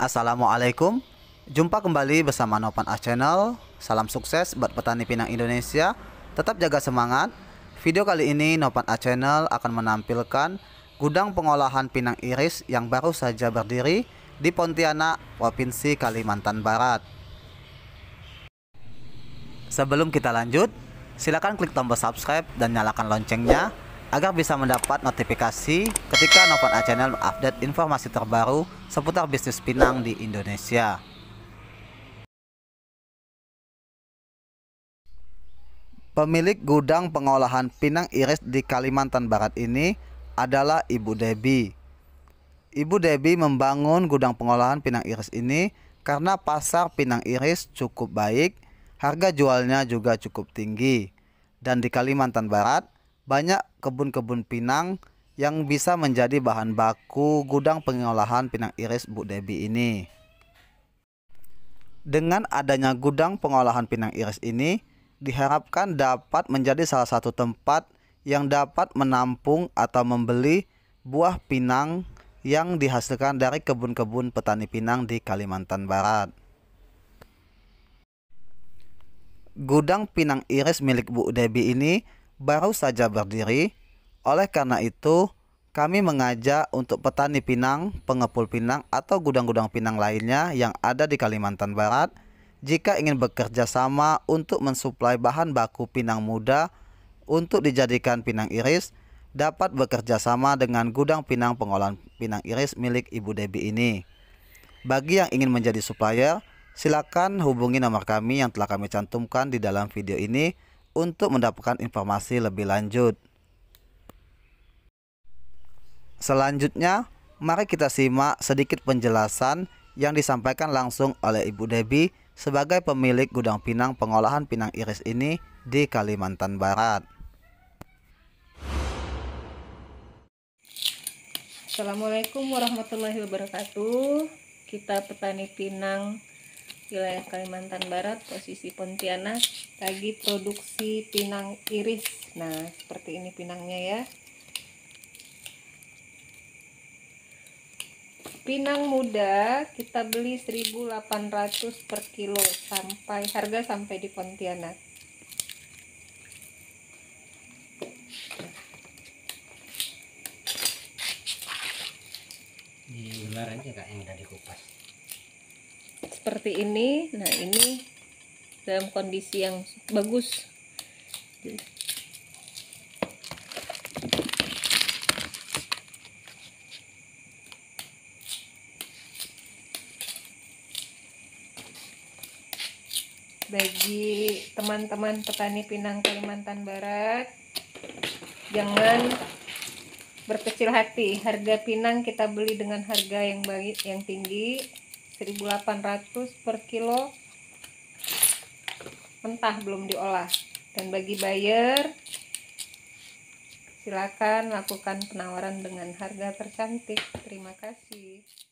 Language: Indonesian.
Assalamualaikum Jumpa kembali bersama Nopan A Channel Salam sukses buat petani pinang Indonesia Tetap jaga semangat Video kali ini Nopan A Channel akan menampilkan Gudang pengolahan pinang iris yang baru saja berdiri Di Pontianak, Provinsi Kalimantan Barat Sebelum kita lanjut Silahkan klik tombol subscribe dan nyalakan loncengnya agar bisa mendapat notifikasi ketika Novan A Channel update informasi terbaru seputar bisnis pinang di Indonesia. Pemilik gudang pengolahan pinang iris di Kalimantan Barat ini adalah Ibu Debi. Ibu Debi membangun gudang pengolahan pinang iris ini karena pasar pinang iris cukup baik, harga jualnya juga cukup tinggi. Dan di Kalimantan Barat, banyak kebun-kebun pinang yang bisa menjadi bahan baku gudang pengolahan pinang iris Bu Debi ini. Dengan adanya gudang pengolahan pinang iris ini, diharapkan dapat menjadi salah satu tempat yang dapat menampung atau membeli buah pinang yang dihasilkan dari kebun-kebun petani pinang di Kalimantan Barat. Gudang pinang iris milik Bu Debi ini baru saja berdiri. Oleh karena itu, kami mengajak untuk petani pinang, pengepul pinang, atau gudang-gudang pinang lainnya yang ada di Kalimantan Barat jika ingin bekerja sama untuk mensuplai bahan baku pinang muda untuk dijadikan pinang iris dapat bekerja sama dengan gudang pinang pengolahan pinang iris milik Ibu Debi ini. Bagi yang ingin menjadi supplier, silakan hubungi nomor kami yang telah kami cantumkan di dalam video ini untuk mendapatkan informasi lebih lanjut. Selanjutnya, mari kita simak sedikit penjelasan yang disampaikan langsung oleh Ibu Debbie sebagai pemilik gudang pinang pengolahan pinang iris ini di Kalimantan Barat. Assalamualaikum warahmatullahi wabarakatuh. Kita petani pinang wilayah Kalimantan Barat, posisi Pontianak, lagi produksi pinang iris. Nah, seperti ini pinangnya ya. Pinang muda kita beli 1.800 per kilo sampai harga sampai di Pontianak. ular aja kak yang udah dikupas seperti ini nah ini dalam kondisi yang bagus bagi teman-teman petani pinang Kalimantan Barat jangan berkecil hati harga pinang kita beli dengan harga yang baik yang tinggi 1800 per kilo mentah belum diolah dan bagi buyer silakan lakukan penawaran dengan harga tercantik terima kasih